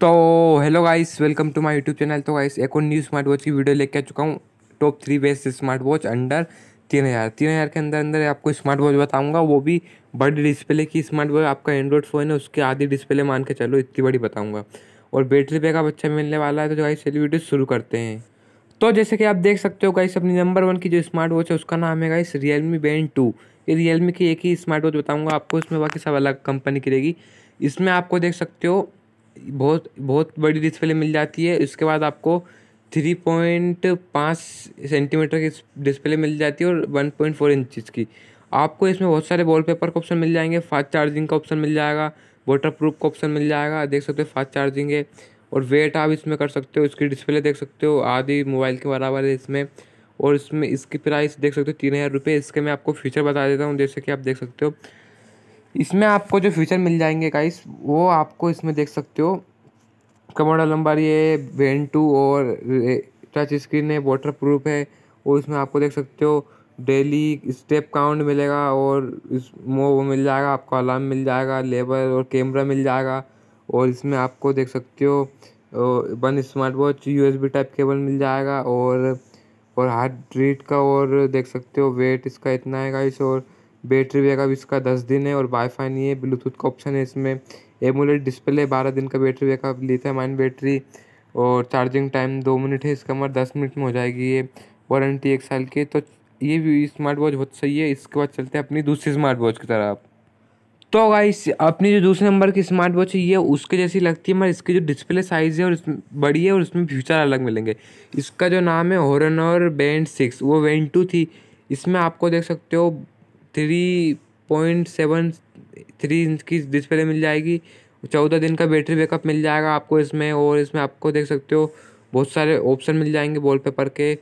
तो hello guys welcome to my YouTube channel तो guys एक और न्यू स्मार्ट वॉच की वीडियो लेके आ चुका हूँ top three best smart watch under तीन हज़ार तीन हज़ार के अंदर अंदर आपको स्मार्ट वॉच बताऊँगा वो भी बड़ी डिस्प्ले की स्मार्ट वॉच आपका एंड्रॉइड फ़ोन है उसके आधी डिस्प्ले मान के चलो इतनी बड़ी बताऊँगा और बैटरी बैकअप अच्छा मिलने वाला है तो गाइस चलिए वीडियो शुरू करते हैं तो जैसे कि आप देख सकते हो गाइस अपनी नंबर वन की जो स्मार्ट वॉच है उसका नाम है गाइस रियलमी बैंड टू ये रियलमी की एक ही स्मार्ट वॉच बताऊँगा आपको उसमें बाकी सब अलग कंपनी की रहेगी इसमें आपको देख सकते हो बहुत बहुत बड़ी डिस्प्ले मिल जाती है इसके बाद आपको थ्री पॉइंट पाँच सेंटीमीटर की डिस्प्ले मिल जाती है और वन पॉइंट फोर इंचज़ की आपको इसमें बहुत सारे पेपर का ऑप्शन मिल जाएंगे फास्ट चार्जिंग का ऑप्शन मिल जाएगा वाटर प्रूफ का ऑप्शन मिल जाएगा देख सकते हो फास्ट चार्जिंग है और वेट आप इसमें कर सकते हो इसकी डिस्प्ले देख सकते हो आदि मोबाइल के बराबर है इसमें और इसमें इसकी प्राइस देख सकते हो तीन हज़ार रुपये इसके मैं आपको फीचर बता देता हूँ जैसे कि आप देख सकते हो इसमें आपको जो फीचर मिल जाएंगे गाइस वो आपको इसमें देख सकते हो कमोडा लंबर ये वेन टू और टच स्क्रीन है वाटर प्रूफ है और इसमें आपको देख सकते हो डेली स्टेप काउंट मिलेगा और इस वो मिल जाएगा आपको अलार्म मिल जाएगा लेबर और कैमरा मिल जाएगा और इसमें आपको देख सकते हो one smart watch U type cable मिल जाएगा और और हार्ट रेट का और देख सकते हो वेट इसका इतना है गाइस और बैटरी बैकअप इसका दस दिन है और वाईफाई नहीं है ब्लूटूथ का ऑप्शन है इसमें एमुलेट डिस्प्ले बारह दिन का बैटरी बैकअप लिथियम माइन बैटरी और चार्जिंग टाइम दो मिनट है इसका हमारे मतलब दस मिनट में हो जाएगी ये वारंटी एक साल की तो ये भी स्मार्ट वॉच बहुत सही है इसके बाद चलते हैं अपनी दूसरी स्मार्ट वॉच की तरफ तो गाइस अपनी जो दूसरे नंबर की स्मार्ट वॉच है ये उसके जैसी लगती है मगर इसकी जो डिस्प्ले साइज़ है और इसमें बड़ी है और इसमें फ्यूचर अलग मिलेंगे इसका जो नाम है और बैंड सिक्स वो वेंटू टू थी इसमें आपको देख सकते हो three point seven three inch की डिस्प्ले मिल जाएगी चौदह दिन का बैटरी बैकअप मिल जाएगा आपको इसमें और इसमें आपको देख सकते हो बहुत सारे ऑप्शन मिल जाएंगे पेपर के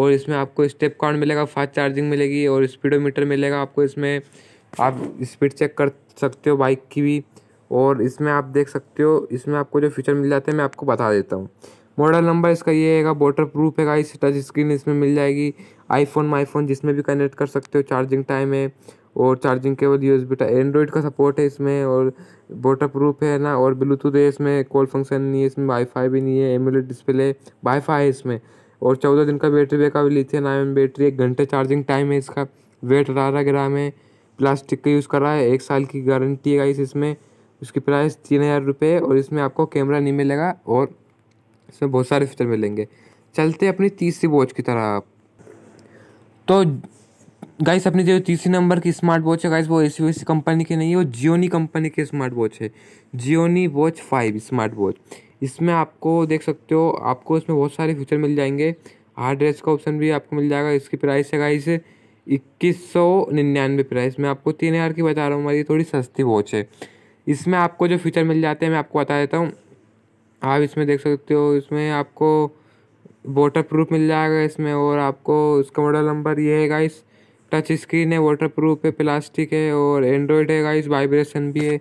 और इसमें आपको स्टेप कार्ड मिलेगा फास्ट चार्जिंग मिलेगी और स्पीडोमीटर मिलेगा आपको इसमें आप स्पीड चेक कर सकते हो बाइक की भी और इसमें आप देख सकते हो इसमें आपको जो फीचर मिल जाते हैं मैं आपको बता देता हूँ मॉडल नंबर इसका ये है वाटर प्रूफ है गाइस टच स्क्रीन इसमें मिल जाएगी आईफोन माईफोन जिसमें भी कनेक्ट कर सकते हो चार्जिंग टाइम है और charging cable use as Android का सपोर्ट है इसमें और वाटर प्रूफ है ना और ब्लूटूथ है इसमें कॉल फंक्शन नहीं है इसमें वाईफाई भी नहीं है एमुलेट डिस्प्ले वाईफाई है इसमें और चौदह दिन का battery backup lithium ion battery एक घंटे चार्जिंग टाइम है इसका वेट अठारह ग्राम है प्लास्टिक का यूज़ करा है एक साल की गारंटी है इस इसमें उसकी प्राइस तीन हज़ार रुपये और इसमें आपको कैमरा नहीं मिलेगा और इसमें बहुत सारे फीचर मिलेंगे चलते अपनी तीसरी वॉच की तरह तो गाइस अपनी जो तीसरी नंबर की स्मार्ट वॉच है गाइस वो एसी वैसी कंपनी की नहीं है वो जियोनी कंपनी की स्मार्ट वॉच है Gionee watch five smart watch इसमें आपको देख सकते हो आपको इसमें बहुत सारे फीचर मिल जाएंगे हार्ड रेस का ऑप्शन भी आपको मिल जाएगा इसकी प्राइस है गाइस इक्कीस सौ निन्यानवे प्राइस मैं आपको तीन हज़ार की बता रहा हूँ मेरी थोड़ी सस्ती वॉच है इसमें आपको जो फीचर मिल जाते हैं मैं आपको बता देता हूँ आप इसमें देख सकते हो इसमें आपको वाटर प्रूफ मिल जाएगा इसमें और आपको उसका मॉडल नंबर ये है गाइस टच स्क्रीन है वाटर प्रूफ है प्लास्टिक है और एंड्रॉयड है गाइस वाइब्रेशन भी है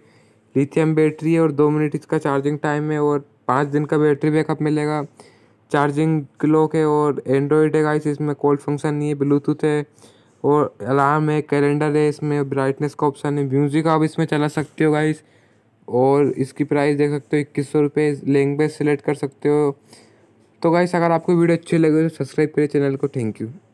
लिथियम बैटरी है और दो मिनट इसका चार्जिंग टाइम है और पाँच दिन का बैटरी बैकअप मिलेगा चार्जिंग क्लॉक है और एंड्रॉयड है गाइस इसमें कोल्ड फंक्शन नहीं है ब्लूटूथ है और अलार्म है कैलेंडर है इसमें ब्राइटनेस का ऑप्शन है म्यूज़िक आप इसमें चला सकते हो गाइस और इसकी प्राइस देख सकते हो इक्कीस सौ रुपये लैंग्वेज सेलेक्ट कर सकते हो तो गाइस अगर आपको वीडियो अच्छी लगे तो सब्सक्राइब करें चैनल को थैंक यू